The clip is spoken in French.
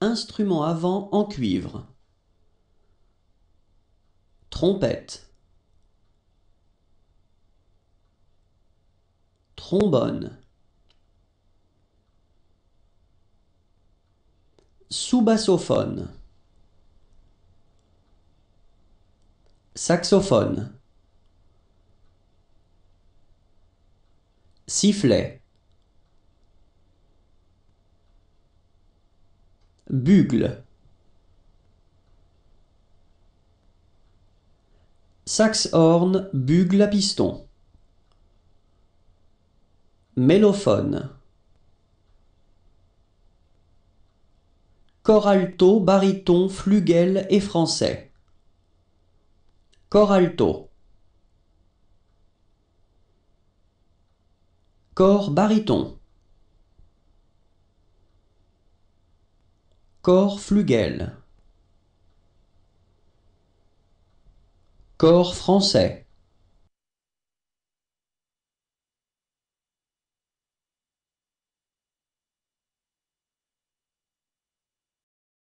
Instrument avant en cuivre. Trompette. Trombone. Sous-bassophone. Saxophone. Sifflet. bugle. saxhorn, bugle à piston. Mélophone. Cor alto, baryton, flugel et français. Cor alto. Cor baryton. Corps flugel Corps français